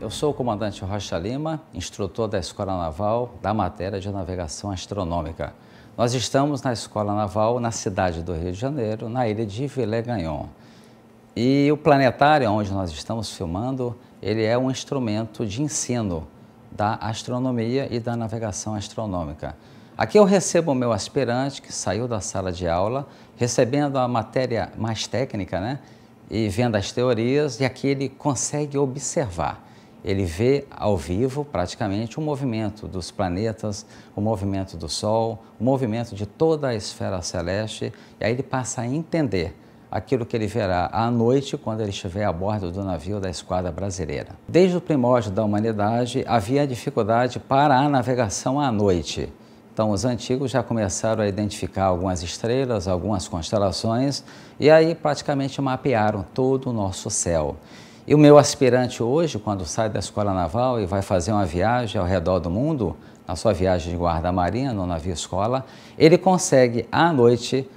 Eu sou o comandante Rocha Lima, instrutor da Escola Naval da matéria de navegação astronômica. Nós estamos na Escola Naval, na cidade do Rio de Janeiro, na ilha de Villegagnon. E o planetário onde nós estamos filmando, ele é um instrumento de ensino da astronomia e da navegação astronômica. Aqui eu recebo o meu aspirante que saiu da sala de aula, recebendo a matéria mais técnica, né? E vendo as teorias, e aqui ele consegue observar ele vê ao vivo praticamente o movimento dos planetas, o movimento do Sol, o movimento de toda a esfera celeste, e aí ele passa a entender aquilo que ele verá à noite quando ele estiver a bordo do navio da esquadra brasileira. Desde o primórdio da humanidade havia dificuldade para a navegação à noite. Então, os antigos já começaram a identificar algumas estrelas, algumas constelações, e aí praticamente mapearam todo o nosso céu. E o meu aspirante hoje, quando sai da escola naval e vai fazer uma viagem ao redor do mundo, na sua viagem de guarda-marinha, no navio escola, ele consegue à noite,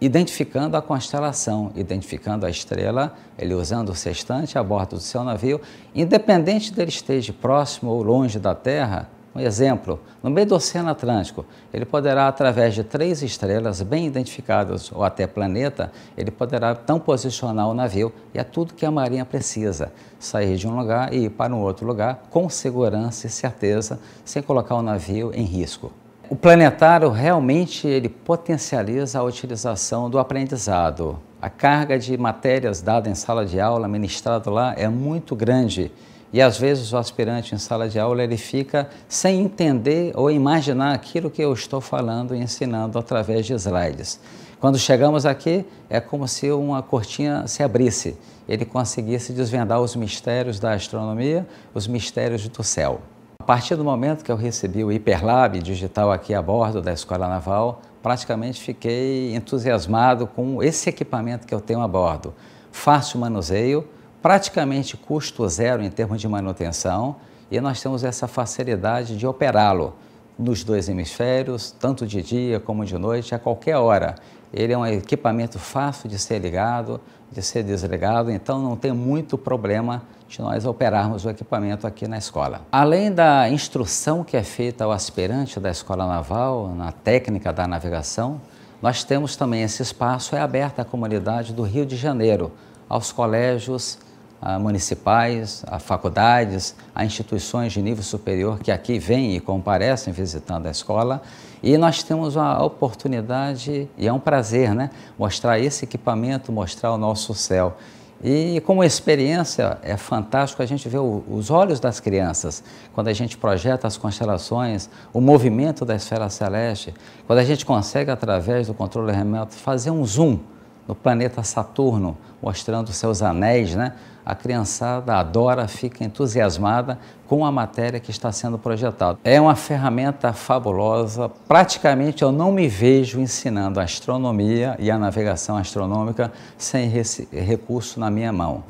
identificando a constelação, identificando a estrela, ele usando o sextante a bordo do seu navio, independente dele esteja próximo ou longe da Terra, um exemplo, no meio do Oceano Atlântico, ele poderá, através de três estrelas bem identificadas ou até planeta, ele poderá então posicionar o navio e é tudo que a Marinha precisa, sair de um lugar e ir para um outro lugar com segurança e certeza, sem colocar o navio em risco. O planetário realmente ele potencializa a utilização do aprendizado. A carga de matérias dada em sala de aula, ministrado lá, é muito grande e às vezes o aspirante em sala de aula ele fica sem entender ou imaginar aquilo que eu estou falando e ensinando através de slides. Quando chegamos aqui, é como se uma cortina se abrisse, ele conseguisse desvendar os mistérios da astronomia, os mistérios do céu. A partir do momento que eu recebi o Hiperlab digital aqui a bordo da Escola Naval, praticamente fiquei entusiasmado com esse equipamento que eu tenho a bordo. Fácil manuseio, praticamente custo zero em termos de manutenção e nós temos essa facilidade de operá-lo nos dois hemisférios, tanto de dia como de noite, a qualquer hora. Ele é um equipamento fácil de ser ligado, de ser desligado, então não tem muito problema de nós operarmos o equipamento aqui na escola. Além da instrução que é feita ao aspirante da Escola Naval, na técnica da navegação, nós temos também esse espaço é aberto à comunidade do Rio de Janeiro, aos colégios a municipais, a faculdades, a instituições de nível superior que aqui vêm e comparecem visitando a escola. E nós temos a oportunidade, e é um prazer, né? Mostrar esse equipamento, mostrar o nosso céu. E como experiência é fantástico a gente ver os olhos das crianças quando a gente projeta as constelações, o movimento da esfera celeste, quando a gente consegue através do controle remoto fazer um zoom no planeta Saturno, mostrando seus anéis, né? a criançada adora, fica entusiasmada com a matéria que está sendo projetada. É uma ferramenta fabulosa. Praticamente eu não me vejo ensinando a astronomia e a navegação astronômica sem esse recurso na minha mão.